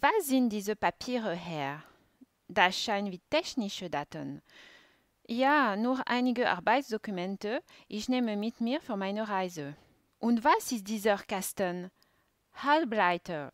Was sind diese Papiere, her? Das scheinen wie technische Daten. Ja, nur einige Arbeitsdokumente. Ich nehme mit mir für meine Reise. Und was ist dieser Kasten? Halbleiter.